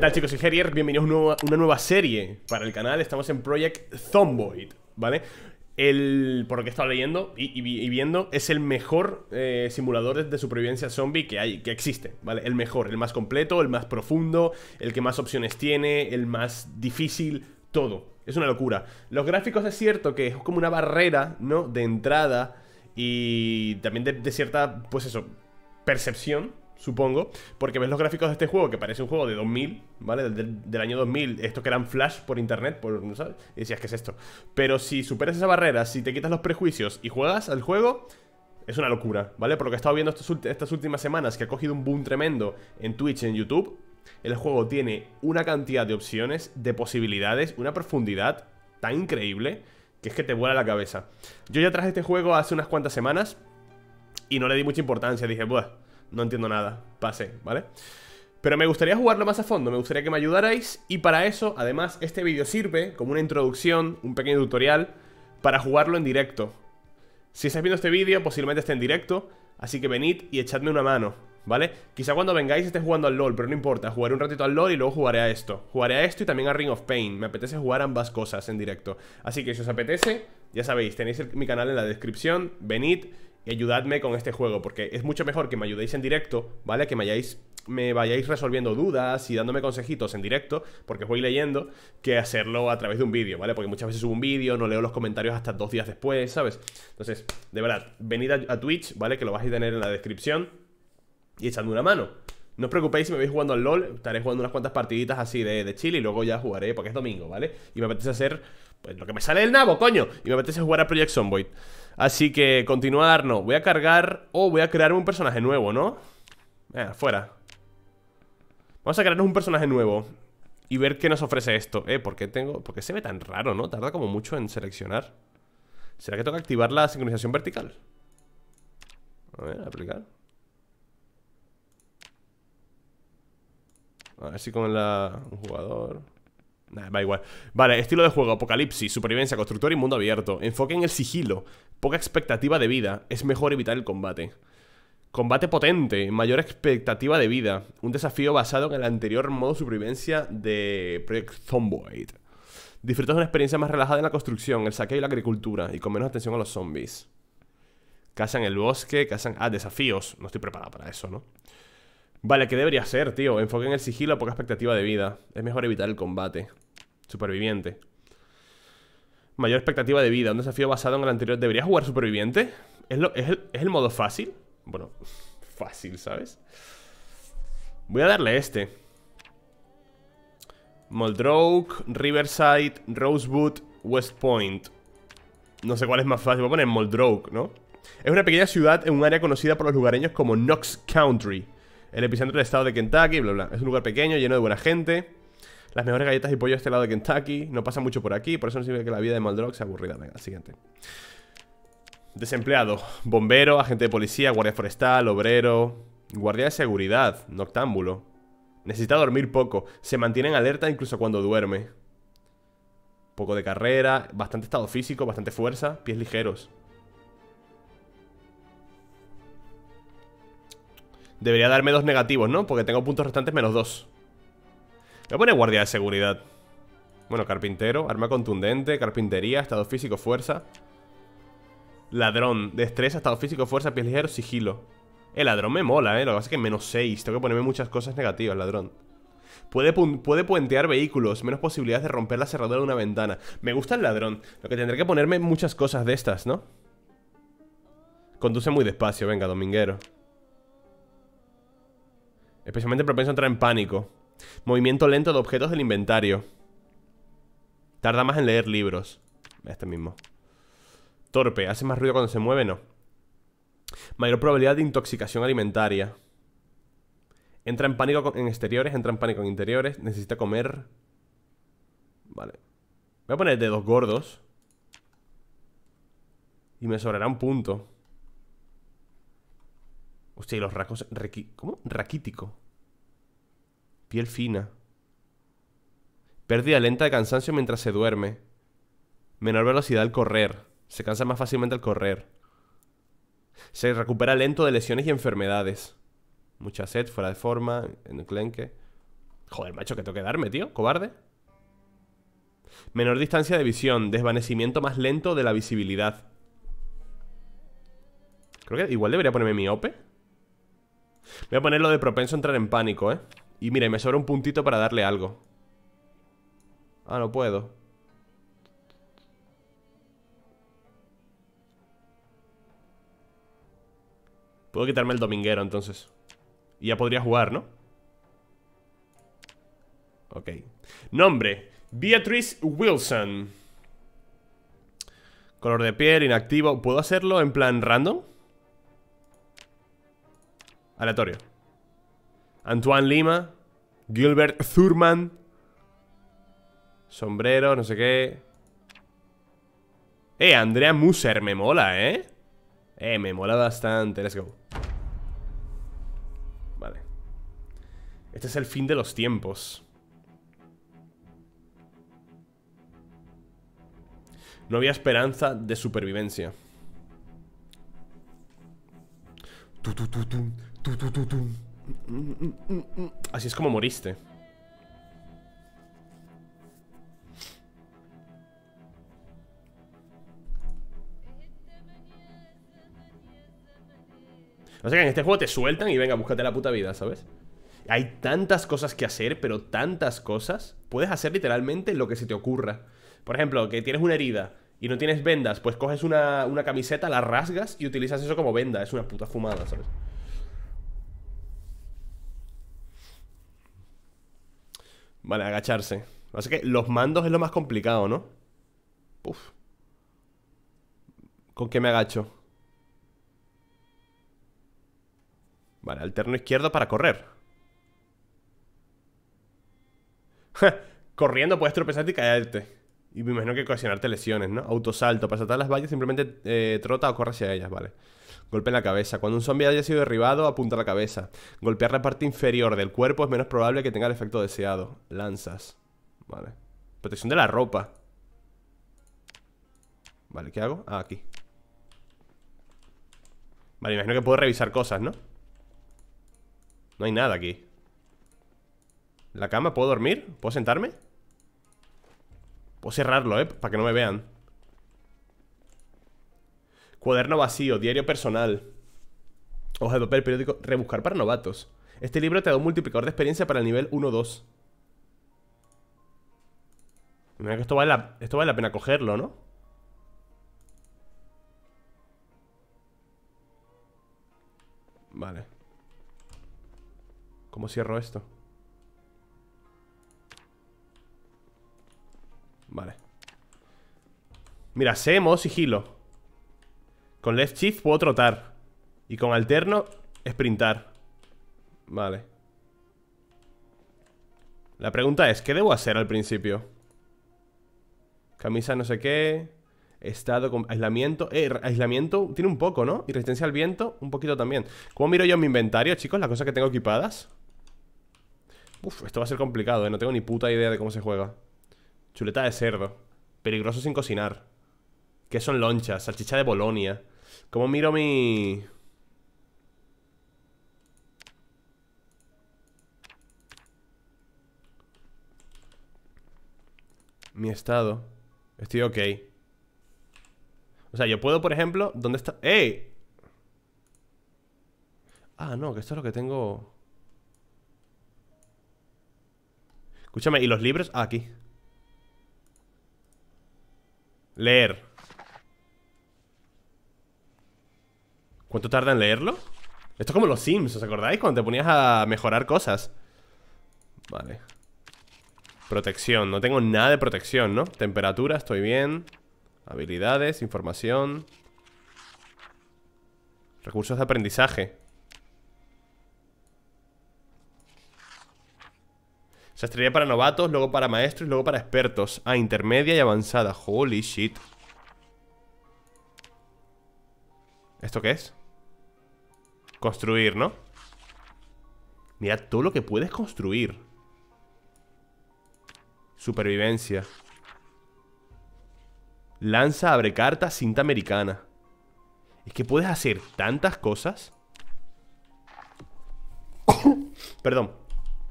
¿Qué chicos? Soy Herier, bienvenidos a una nueva serie para el canal Estamos en Project Zomboid, ¿vale? El, por lo que he estado leyendo y, viendo, es el mejor eh, simulador de supervivencia zombie que hay, que existe, ¿vale? El mejor, el más completo, el más profundo, el que más opciones tiene, el más difícil, todo. Es una locura. Los gráficos es cierto que es como una barrera, ¿no? De entrada y también de cierta, pues eso, percepción supongo, porque ves los gráficos de este juego, que parece un juego de 2000, ¿vale? Del, año 2000, Esto que eran flash por internet, por, ¿no sabes? Y decías, ¿qué es esto? Pero si superas esa barrera, si te quitas los prejuicios y juegas al juego, es una locura, ¿vale? Porque he estado viendo estas últimas semanas, que ha cogido un boom tremendo en Twitch y en YouTube, el juego tiene una cantidad de opciones, de posibilidades, una profundidad tan increíble, que es que te vuela la cabeza. Yo ya traje este juego hace unas cuantas semanas y no le di mucha importancia, dije, Buah no entiendo nada, pasé, ¿vale? Pero me gustaría jugarlo más a fondo, me gustaría que me ayudarais y para eso, además, este vídeo sirve como una introducción, un pequeño tutorial para jugarlo en directo. Si estáis viendo este vídeo, posiblemente esté en directo, así que venid y echadme una mano, ¿vale? Quizá cuando vengáis esté jugando al LoL, pero no importa, jugaré un ratito al LoL y luego jugaré a esto. Jugaré a esto y también a Ring of Pain, me apetece jugar ambas cosas en directo. Así que si os apetece, ya sabéis, tenéis mi canal en la descripción, venid y ayudadme con este juego, porque es mucho mejor que me ayudéis en directo, ¿vale? Que me, me vayáis resolviendo dudas y dándome consejitos en directo, porque voy leyendo, que hacerlo a través de un vídeo, ¿vale? Porque muchas veces subo un vídeo, no leo los comentarios hasta dos días después, ¿sabes? Entonces, de verdad, venid a, Twitch, ¿vale? Que lo vais a tener en la descripción y echadme una mano. No os preocupéis si me veis jugando al LOL, estaré jugando unas cuantas partiditas así de, de Chile y luego ya jugaré porque es domingo, ¿vale? Y me apetece hacer pues lo que me sale del nabo, coño. Y me apetece jugar a Project Zomboid. Así que continuar, no. Voy a cargar... O oh, voy a crear un personaje nuevo, ¿no? Eh, fuera. Vamos a crearnos un personaje nuevo. Y ver qué nos ofrece esto. Eh, ¿por qué tengo...? porque se ve tan raro, no? Tarda como mucho en seleccionar. ¿Será que tengo que activar la sincronización vertical? A ver, aplicar. A ver si con la... un jugador igual. Vale, estilo de juego, apocalipsis, supervivencia, constructor y mundo abierto. Enfoque en el sigilo, poca expectativa de vida, es mejor evitar el combate. Combate potente, mayor expectativa de vida. Un desafío basado en el anterior modo supervivencia de Project Zomboid. Disfrutas de una experiencia más relajada en la construcción, el saqueo y la agricultura, y con menos atención a los zombies. Cazan el bosque, cazan... Ah, desafíos. No estoy preparado para eso, ¿no? Vale, ¿qué debería ser, tío? Enfoque en el sigilo, poca expectativa de vida. Es mejor evitar el combate. Superviviente. Mayor expectativa de vida. Un desafío basado en el anterior. ¿Debería jugar superviviente? ¿Es, el, ¿Es, el, modo fácil? Bueno, fácil, ¿sabes? Voy a darle este. Moldroke, Riverside, Rosewood, West Point. No sé cuál es más fácil. Voy a poner Moldroke, ¿no? Es una pequeña ciudad en un área conocida por los lugareños como Knox Country el epicentro del estado de Kentucky, bla, bla. Es un lugar pequeño, lleno de buena gente. Las mejores galletas y pollo de este lado de Kentucky. No pasa mucho por aquí, por eso no sirve que la vida de Maldrox sea aburrida. Venga, siguiente. Desempleado. Bombero, agente de policía, guardia forestal, obrero. Guardia de seguridad, noctámbulo. Necesita dormir poco. Se mantiene en alerta incluso cuando duerme. Poco de carrera, bastante estado físico, bastante fuerza, pies ligeros. Debería darme dos negativos, ¿no? Porque tengo puntos restantes menos dos Voy a guardia de seguridad Bueno, carpintero, arma contundente, carpintería, estado físico, fuerza Ladrón, destreza, estado físico, fuerza, pies ligero, sigilo El ladrón me mola, ¿eh? Lo que pasa es que menos seis, Tengo que ponerme muchas cosas negativas, ladrón Puede, puede puentear vehículos, menos posibilidades de romper la cerradura de una ventana Me gusta el ladrón, lo que tendré que ponerme muchas cosas de estas, ¿no? Conduce muy despacio, venga, dominguero Especialmente propenso a entrar en pánico. Movimiento lento de objetos del inventario. Tarda más en leer libros. Este mismo. Torpe. Hace más ruido cuando se mueve, no. Mayor probabilidad de intoxicación alimentaria. Entra en pánico en exteriores, entra en pánico en interiores. Necesita comer. Vale. Voy a poner dedos gordos. Y me sobrará un punto. Hostia, y los rasgos. ¿Cómo? Raquítico. Piel fina. Pérdida lenta de cansancio mientras se duerme. Menor velocidad al correr. Se cansa más fácilmente al correr. Se recupera lento de lesiones y enfermedades. Mucha sed, fuera de forma, en el clenque. Joder, macho, que tengo que darme, tío. Cobarde. Menor distancia de visión. Desvanecimiento más lento de la visibilidad. Creo que igual debería ponerme miope. Voy a ponerlo de propenso a entrar en pánico, ¿eh? Y mire, me sobra un puntito para darle algo Ah, no puedo Puedo quitarme el dominguero, entonces Y ya podría jugar, ¿no? Ok Nombre Beatrice Wilson Color de piel, inactivo ¿Puedo hacerlo en plan random? Aleatorio. Antoine Lima. Gilbert Thurman. Sombrero, no sé qué. Eh, Andrea Musser, me mola, ¿eh? Eh, me mola bastante. Let's go. Vale. Este es el fin de los tiempos. No había esperanza de supervivencia. Tu, tu, tu, Así es como moriste. O sea que en este juego te sueltan y venga, búscate la puta vida, ¿sabes? Hay tantas cosas que hacer, pero tantas cosas. Puedes hacer literalmente lo que se te ocurra. Por ejemplo, que tienes una herida y no tienes vendas, pues coges una, una camiseta, la rasgas y utilizas eso como venda. Es una puta fumada, ¿sabes? Vale, agacharse. Así que los mandos es lo más complicado, ¿no? Uf. ¿Con qué me agacho? Vale, alterno izquierdo para correr. Corriendo puedes tropezarte y caerte. Y me imagino que ocasionarte lesiones, ¿no? Autosalto, para saltar las vallas, simplemente eh, trota o corre hacia ellas, vale. Golpe en la cabeza. Cuando un zombie haya sido derribado, apunta la cabeza. Golpear la parte inferior del cuerpo es menos probable que tenga el efecto deseado. Lanzas. Vale. Protección de la ropa. Vale, ¿qué hago? Ah, aquí. Vale, imagino que puedo revisar cosas, ¿no? No hay nada aquí. ¿La cama? ¿Puedo dormir? ¿Puedo sentarme? Puedo cerrarlo, ¿eh? Para que no me vean. Cuaderno vacío, diario personal, hoja de papel, periódico, rebuscar para novatos. Este libro te da un multiplicador de experiencia para el nivel 1-2. que esto vale, la, esto vale la pena cogerlo, ¿no? Vale. ¿Cómo cierro esto? Vale. Mira, semo, sigilo. Con left shift puedo trotar. Y con alterno, sprintar. Vale. La pregunta es, ¿qué debo hacer al principio? Camisa no sé qué. Estado con aislamiento. Eh, aislamiento tiene un poco, ¿no? Y resistencia al viento, un poquito también. ¿Cómo miro yo en mi inventario, chicos? Las cosas que tengo equipadas. Uf, esto va a ser complicado, ¿eh? No tengo ni puta idea de cómo se juega. Chuleta de cerdo. Peligroso sin cocinar. ¿Qué son lonchas? Salchicha de Bolonia. ¿Cómo miro mi...? Mi estado. Estoy ok. O sea, yo puedo, por ejemplo... ¿Dónde está...? ¡Ey! Ah, no, que esto es lo que tengo... Escúchame, ¿y los libros? Ah, aquí. Leer. ¿Cuánto tarda en leerlo? Esto es como los Sims, ¿os acordáis? Cuando te ponías a mejorar cosas Vale Protección, no tengo nada de protección, ¿no? Temperatura, estoy bien Habilidades, información Recursos de aprendizaje Se estrella para novatos, luego para maestros y luego para expertos Ah, intermedia y avanzada Holy shit ¿Esto qué es? Construir, ¿no? Mira todo lo que puedes construir Supervivencia Lanza, abre carta cinta americana Es que puedes hacer tantas cosas Perdón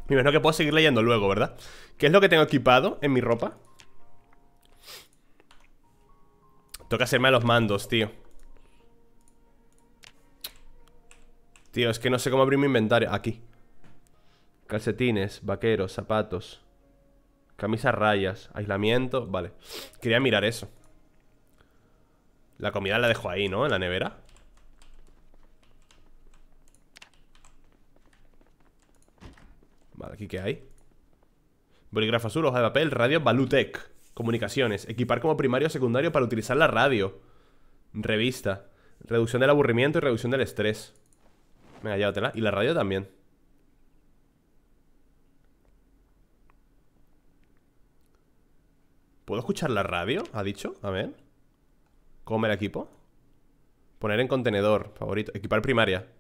es lo que puedo seguir leyendo luego, ¿verdad? ¿Qué es lo que tengo equipado en mi ropa? Toca hacerme a los mandos, tío Tío, es que no sé cómo abrir mi inventario. Aquí. Calcetines, vaqueros, zapatos. Camisas rayas, aislamiento. Vale. Quería mirar eso. La comida la dejo ahí, ¿no? En la nevera. Vale, aquí qué hay. Bolígrafo azul, hoja de papel, radio, Balutec. Comunicaciones. Equipar como primario o secundario para utilizar la radio. Revista. Reducción del aburrimiento y reducción del estrés. Venga, llévatela. Y la radio también. ¿Puedo escuchar la radio? Ha dicho. A ver. me el equipo. Poner en contenedor. Favorito. Equipar primaria.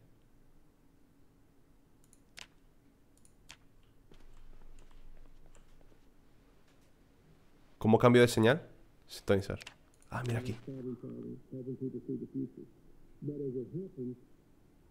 ¿Cómo cambio de señal? Ah, mira aquí.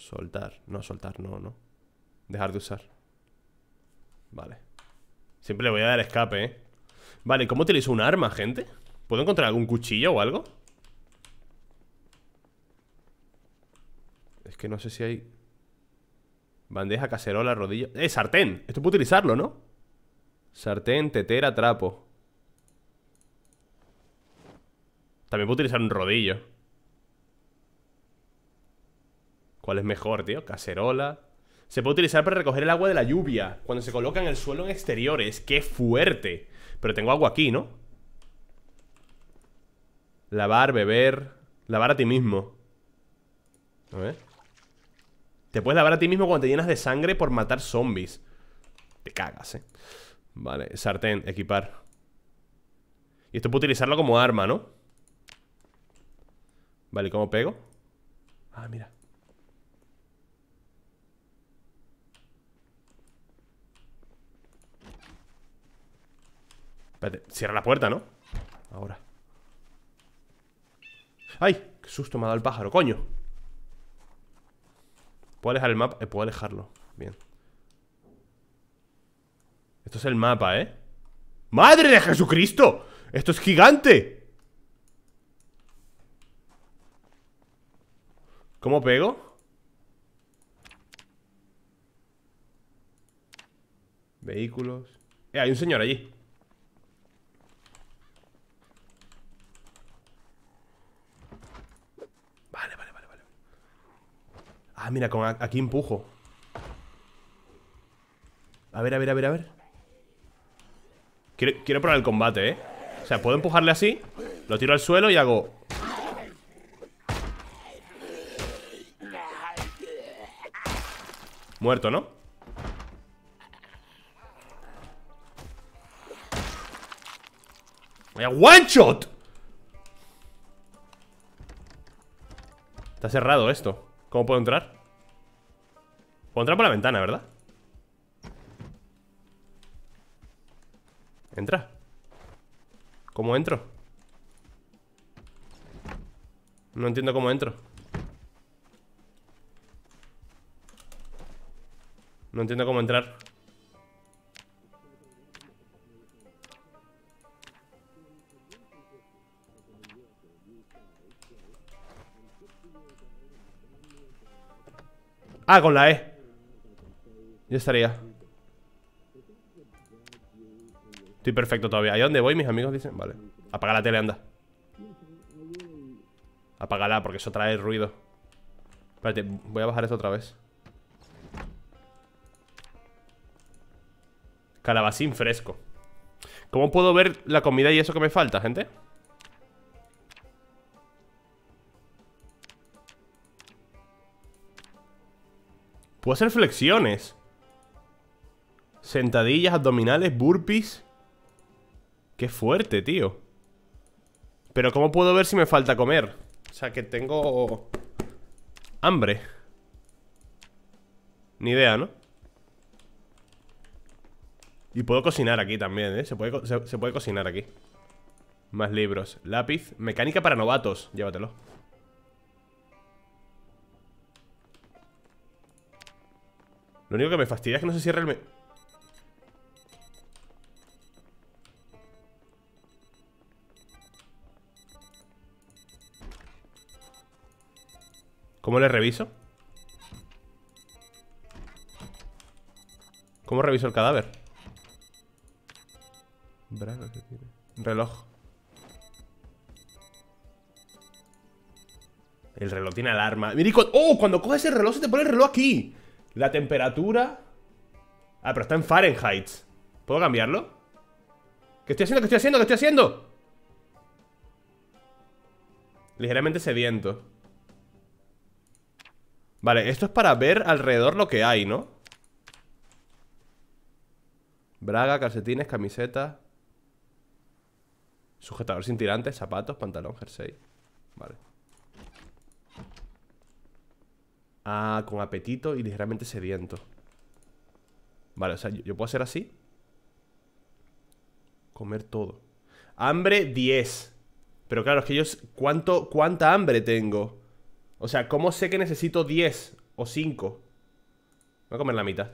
Soltar. No, soltar, no, no. Dejar de usar. Vale. Siempre le voy a dar escape, ¿eh? Vale, ¿cómo utilizo un arma, gente? ¿Puedo encontrar algún cuchillo o algo? Es que no sé si hay... Bandeja, cacerola, rodillo ¡Eh, sartén! Esto puedo utilizarlo, ¿no? Sartén, tetera, trapo También puedo utilizar un rodillo ¿Cuál es mejor, tío? Cacerola. Se puede utilizar para recoger el agua de la lluvia cuando se coloca en el suelo en exteriores. ¡Qué fuerte! Pero tengo agua aquí, ¿no? Lavar, beber. Lavar a ti mismo. A ver. Te puedes lavar a ti mismo cuando te llenas de sangre por matar zombies. Te cagas, eh. Vale, sartén, equipar. Y esto puedo utilizarlo como arma, ¿no? Vale, ¿y cómo pego? Ah, mira. Espérate, cierra la puerta, ¿no? Ahora ¡Ay! ¡Qué susto me ha dado el pájaro! ¡Coño! ¿Puedo alejar el mapa? Eh, puedo alejarlo Bien Esto es el mapa, ¿eh? ¡Madre de Jesucristo! ¡Esto es gigante! ¿Cómo pego? Vehículos eh, hay un señor allí Ah, mira, con aquí empujo. A ver, a ver, a ver, a ver. Quiero, quiero probar el combate, ¿eh? O sea, puedo empujarle así, lo tiro al suelo y hago... Muerto, ¿no? ¡Vaya one shot! Está cerrado esto ¿Cómo puedo entrar? Puedo entrar por la ventana, ¿verdad? Entra ¿Cómo entro? No entiendo cómo entro No entiendo cómo entrar Ah, con la E Ya estaría Estoy perfecto todavía ¿A dónde voy? Mis amigos dicen Vale Apaga la tele, anda Apágala porque eso trae ruido Espérate, voy a bajar esto otra vez Calabacín fresco ¿Cómo puedo ver la comida y eso que me falta, gente? Puedo hacer flexiones. Sentadillas, abdominales, burpees. Qué fuerte, tío. Pero ¿cómo puedo ver si me falta comer? O sea, que tengo... Hambre. Ni idea, ¿no? Y puedo cocinar aquí también, ¿eh? Se puede, se puede cocinar aquí. Más libros. Lápiz. Mecánica para novatos. Llévatelo. Lo único que me fastidia es que no se cierre el... Me... ¿Cómo le reviso? ¿Cómo reviso el cadáver? Reloj. El reloj tiene alarma. ¡Oh! Cuando coges el reloj se te pone el reloj aquí. La temperatura Ah, pero está en Fahrenheit ¿Puedo cambiarlo? ¿Qué estoy haciendo? ¿Qué estoy haciendo? ¿Qué estoy haciendo? Ligeramente sediento Vale, esto es para ver alrededor lo que hay, ¿no? Braga, calcetines, camiseta Sujetador sin tirantes, zapatos, pantalón, jersey Vale Ah, con apetito y ligeramente sediento. Vale, o sea, yo, puedo hacer así. Comer todo. Hambre 10. Pero claro, es que yo... ¿cuánto, ¿Cuánta hambre tengo? O sea, ¿cómo sé que necesito 10 o 5? Voy a comer la mitad.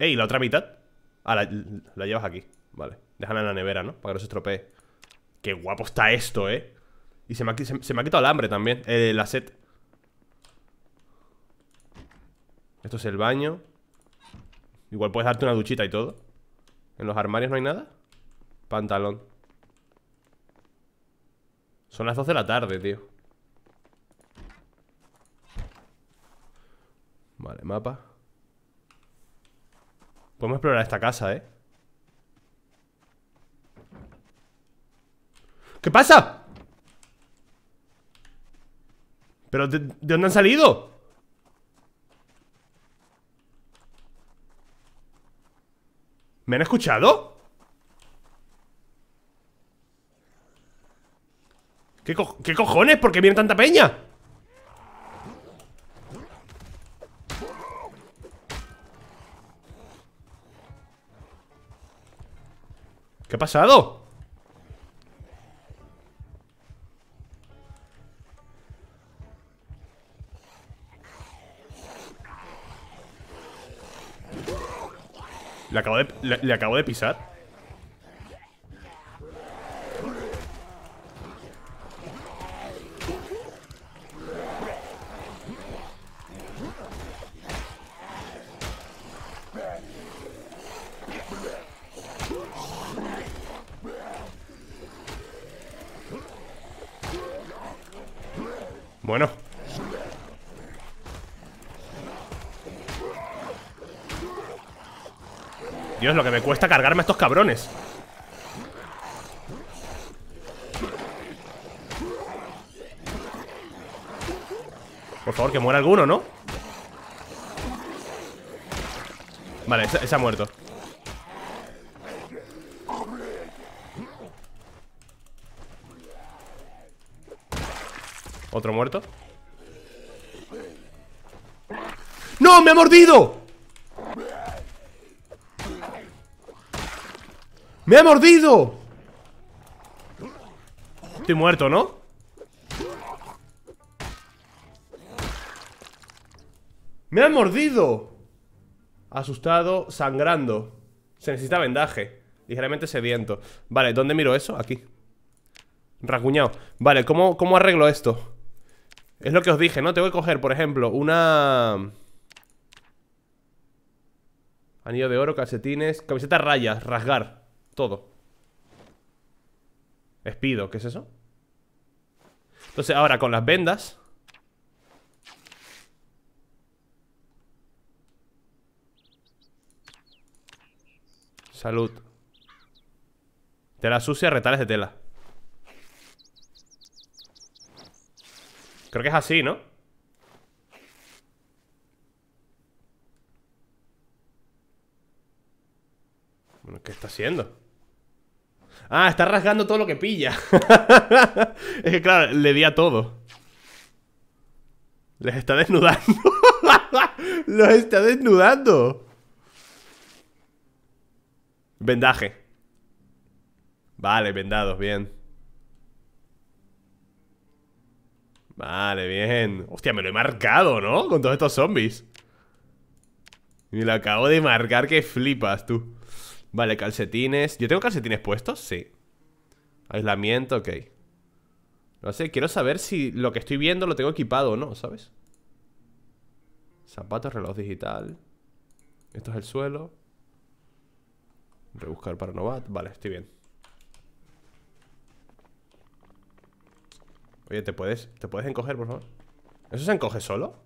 Ey, ¿la otra mitad? Ah, la llevas aquí. Vale. Déjala en la nevera, ¿no? Para que no se estropee. Qué guapo está esto, ¿eh? Y se me ha, quitado el hambre también, eh, la set Esto es el baño Igual puedes darte una duchita y todo En los armarios no hay nada Pantalón Son las 12 de la tarde, tío Vale, mapa Podemos explorar esta casa, ¿eh? ¿Qué pasa? ¿Pero de, dónde han salido? ¿Me han escuchado? ¿Qué, ¿Qué cojones? ¿Por qué viene tanta peña? ¿Qué ha pasado? Le acabo de, acabo de pisar. Bueno Dios, lo que me cuesta cargarme a estos cabrones Por favor, que muera alguno, ¿no? Vale, se ha muerto Otro muerto ¡No! ¡Me ha mordido! ¡Me ha mordido! Estoy muerto, ¿no? ¡Me ha mordido! Asustado, sangrando Se necesita vendaje Ligeramente sediento Vale, ¿dónde miro eso? Aquí rasguñado. Vale, ¿cómo, arreglo esto? Es lo que os dije, ¿no? Tengo que coger, por ejemplo, una... Anillo de oro, calcetines Camiseta rayas, rasgar todo. Espido, ¿qué es eso? Entonces ahora con las vendas Salud Tela sucia, retales de tela Creo que es así, ¿no? Bueno, ¿qué está haciendo? Ah, está rasgando todo lo que pilla. es que claro, le di a todo. Les está desnudando. Los está desnudando. Vendaje. Vale, vendados, bien. Vale, bien. Hostia, me lo he marcado, ¿no? Con todos estos zombies. Y lo acabo de marcar que flipas, tú. Vale, calcetines. ¿Yo tengo calcetines puestos? Sí. Aislamiento, ok. No sé, quiero saber si lo que estoy viendo lo tengo equipado o no, ¿sabes? Zapatos, reloj digital. Esto es el suelo. Rebuscar para Novat. Vale, estoy bien. Oye, ¿te puedes, ¿te puedes encoger, por favor? ¿Eso se encoge solo?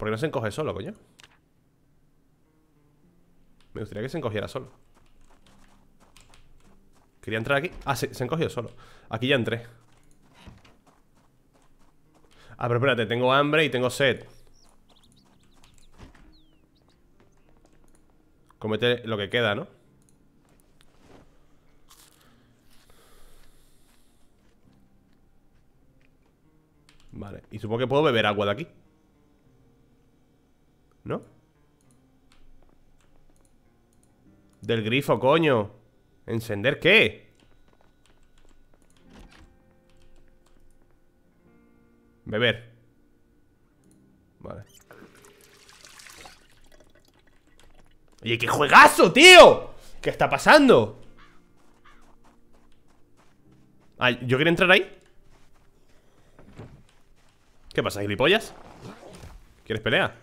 ¿Por qué no se encoge solo, coño? Me gustaría que se encogiera solo Quería entrar aquí Ah, sí, se encogió solo Aquí ya entré Ah, pero espérate, tengo hambre y tengo sed Comete lo que queda, ¿no? Vale, y supongo que puedo beber agua de aquí del grifo, coño ¿Encender qué? Beber Vale Oye, qué juegazo, tío ¿Qué está pasando? Ah, ¿yo quiero entrar ahí? ¿Qué pasa, gilipollas? ¿Quieres pelear?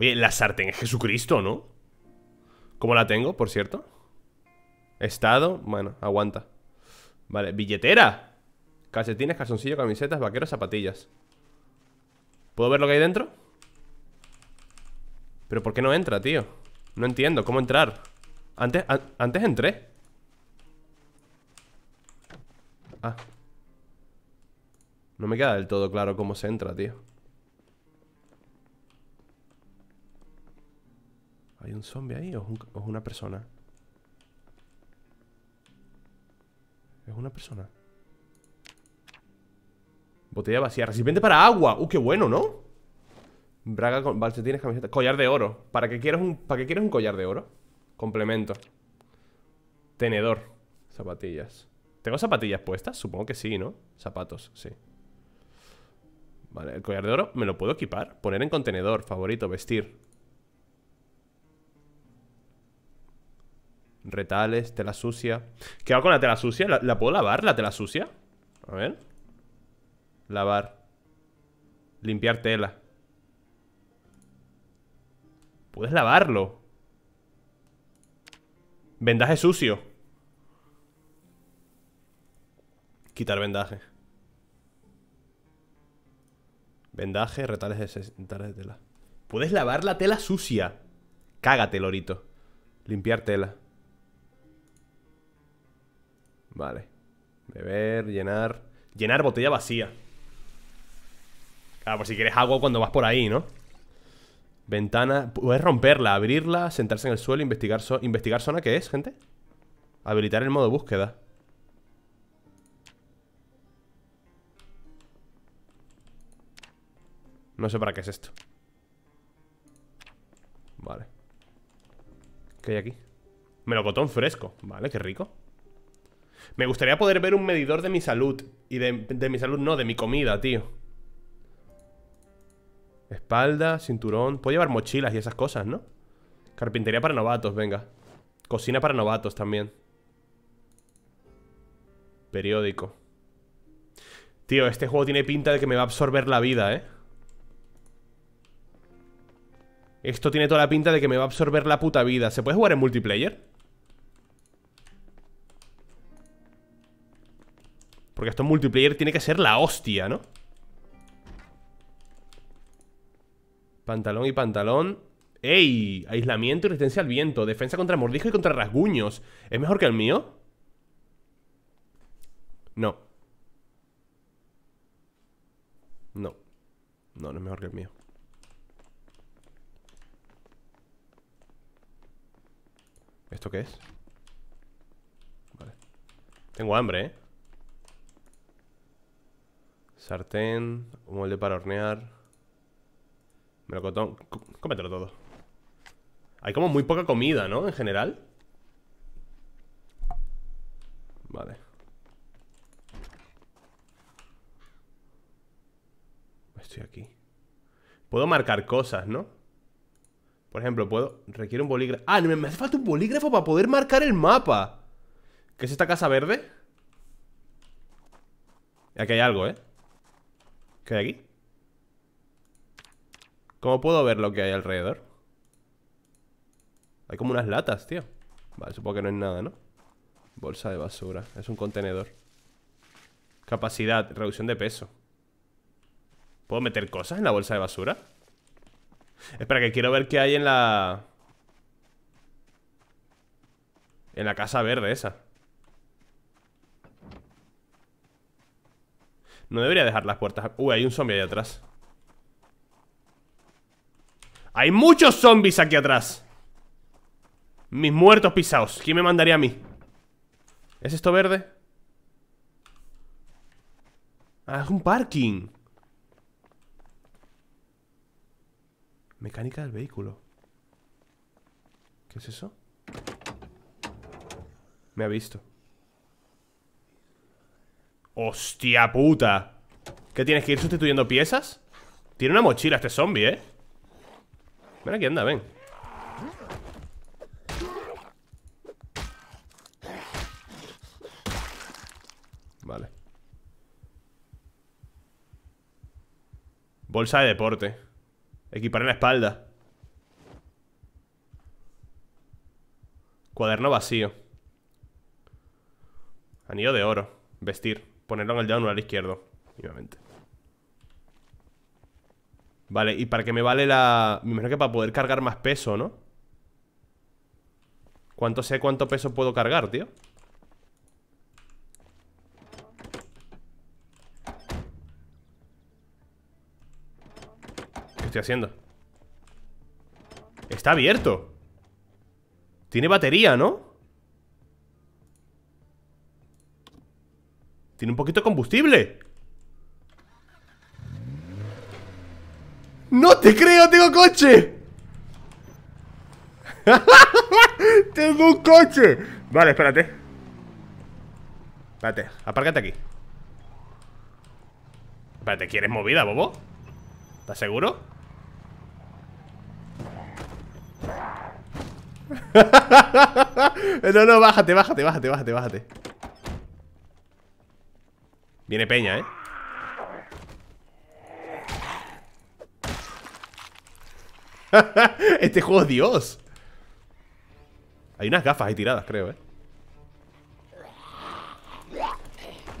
Oye, la sartén es Jesucristo, ¿no? ¿Cómo la tengo, por cierto? Estado, bueno, aguanta Vale, billetera Calcetines, calzoncillo, camisetas, vaqueros, zapatillas ¿Puedo ver lo que hay dentro? Pero ¿por qué no entra, tío? No entiendo, ¿cómo entrar? Antes, antes entré Ah No me queda del todo claro cómo se entra, tío ¿Hay un zombie ahí o es, una persona? Es una persona Botella vacía Recipiente para agua Uh, qué bueno, ¿no? Braga con tienes camiseta Collar de oro ¿Para qué quieres un, para qué quieres un collar de oro? Complemento Tenedor Zapatillas ¿Tengo zapatillas puestas? Supongo que sí, ¿no? Zapatos, sí Vale, el collar de oro me lo puedo equipar Poner en contenedor, favorito, vestir Retales, tela sucia ¿Qué hago con la tela sucia? ¿La, puedo lavar, la tela sucia? A ver Lavar Limpiar tela Puedes lavarlo Vendaje sucio Quitar vendaje Vendaje, retales de, retales de tela Puedes lavar la tela sucia Cágate, lorito Limpiar tela Vale. Beber, llenar. Llenar botella vacía. Claro, por si quieres agua cuando vas por ahí, ¿no? Ventana. Puedes romperla, abrirla, sentarse en el suelo, investigar, investigar zona. ¿Qué es, gente? Habilitar el modo búsqueda. No sé para qué es esto. Vale. ¿Qué hay aquí? Melocotón fresco. Vale, qué rico. Me gustaría poder ver un medidor de mi salud. Y de, mi salud, no, de mi comida, tío. Espalda, cinturón. Puedo llevar mochilas y esas cosas, ¿no? Carpintería para novatos, venga. Cocina para novatos también. Periódico. Tío, este juego tiene pinta de que me va a absorber la vida, ¿eh? Esto tiene toda la pinta de que me va a absorber la puta vida. ¿Se puede jugar en multiplayer? Porque esto en multiplayer tiene que ser la hostia, ¿no? Pantalón y pantalón ¡Ey! Aislamiento y resistencia al viento Defensa contra mordisco y contra rasguños ¿Es mejor que el mío? No No No, no es mejor que el mío ¿Esto qué es? Vale Tengo hambre, ¿eh? Sartén, un molde para hornear. Melocotón. Cómetelo todo. Hay como muy poca comida, ¿no? En general. Vale. Estoy aquí. Puedo marcar cosas, ¿no? Por ejemplo, puedo... Requiere un bolígrafo... ¡Ah! Me hace falta un bolígrafo para poder marcar el mapa. ¿Qué es esta casa verde? Aquí hay algo, ¿eh? ¿Qué hay aquí? ¿Cómo puedo ver lo que hay alrededor? Hay como unas latas, tío Vale, supongo que no es nada, ¿no? Bolsa de basura, es un contenedor Capacidad, reducción de peso ¿Puedo meter cosas en la bolsa de basura? Espera, que quiero ver qué hay en la... En la casa verde esa No debería dejar las puertas Uy, hay un zombie ahí atrás Hay muchos zombies aquí atrás Mis muertos pisados ¿Quién me mandaría a mí? ¿Es esto verde? Ah, es un parking Mecánica del vehículo ¿Qué es eso? Me ha visto Hostia puta ¿Qué tienes que ir sustituyendo piezas? Tiene una mochila este zombie, ¿eh? Mira aquí, anda, ven Vale Bolsa de deporte Equipar en la espalda Cuaderno vacío Anillo de oro Vestir ponerlo en el dedo anular izquierdo, obviamente. Vale, ¿y para que me vale la...? Me imagino que para poder cargar más peso, ¿no? ¿Cuánto sé cuánto peso puedo cargar, tío? ¿Qué estoy haciendo? Está abierto Tiene batería, ¿no? Tiene un poquito de combustible ¡No te creo! ¡Tengo coche! ¡Tengo un coche! Vale, espérate Espérate, apárgate aquí Espérate, ¿quieres movida, bobo? ¿Estás seguro? no, no, bájate, bájate, bájate, bájate, bájate Viene peña, ¿eh? este juego es Dios Hay unas gafas ahí tiradas, creo, ¿eh?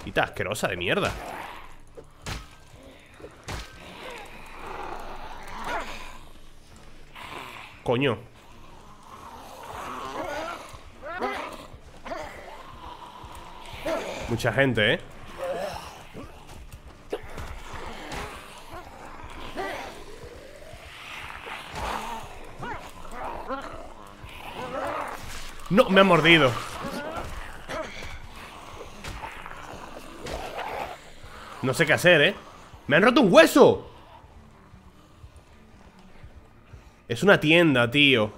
Quita asquerosa de mierda Coño Mucha gente, ¿eh? No, me ha mordido No sé qué hacer, ¿eh? ¡Me han roto un hueso! Es una tienda, tío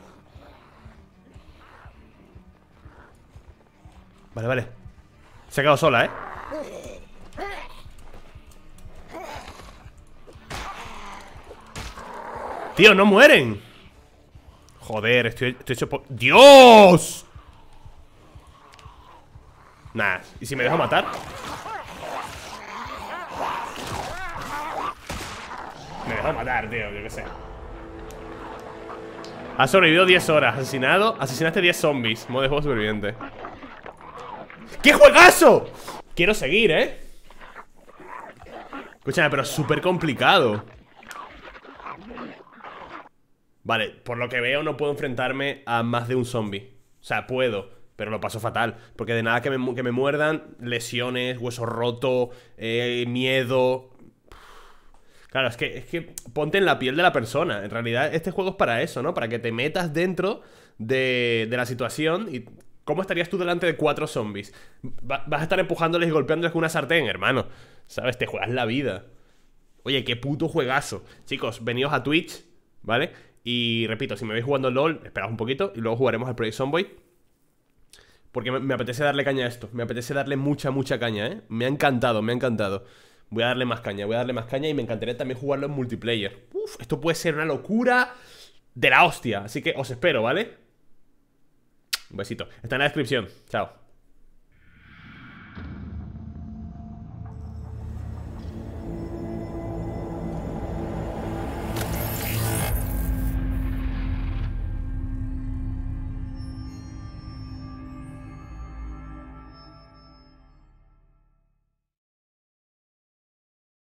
Vale, vale Se ha quedado sola, ¿eh? Tío, no mueren Joder, estoy, estoy hecho por... ¡Dios! Nah, ¿y si me dejo matar? Me dejo matar, tío, yo qué sé Ha sobrevivido 10 horas, asesinado Asesinaste 10 zombies, modo de juego superviviente ¡Qué juegazo! Quiero seguir, ¿eh? Escúchame, pero es súper complicado Vale, por lo que veo no puedo enfrentarme a más de un zombie. O sea, puedo, pero lo paso fatal. Porque de nada que me, muerdan, lesiones, hueso roto, eh, miedo. Claro, es que, es que ponte en la piel de la persona. En realidad este juego es para eso, ¿no? Para que te metas dentro de, la situación y ¿Cómo estarías tú delante de cuatro zombies? vas a estar empujándoles y golpeándoles con una sartén, hermano. ¿Sabes? Te juegas la vida. Oye, qué puto juegazo. Chicos, venidos a Twitch, ¿vale? Y repito, si me veis jugando LOL, esperad un poquito y luego jugaremos al Project Zomboid. Porque me, me, apetece darle caña a esto. Me apetece darle mucha, mucha caña, ¿eh? Me ha encantado, me ha encantado. Voy a darle más caña, voy a darle más caña y me encantaría también jugarlo en multiplayer. Uf, esto puede ser una locura de la hostia. Así que os espero, ¿vale? Un besito. Está en la descripción. Chao.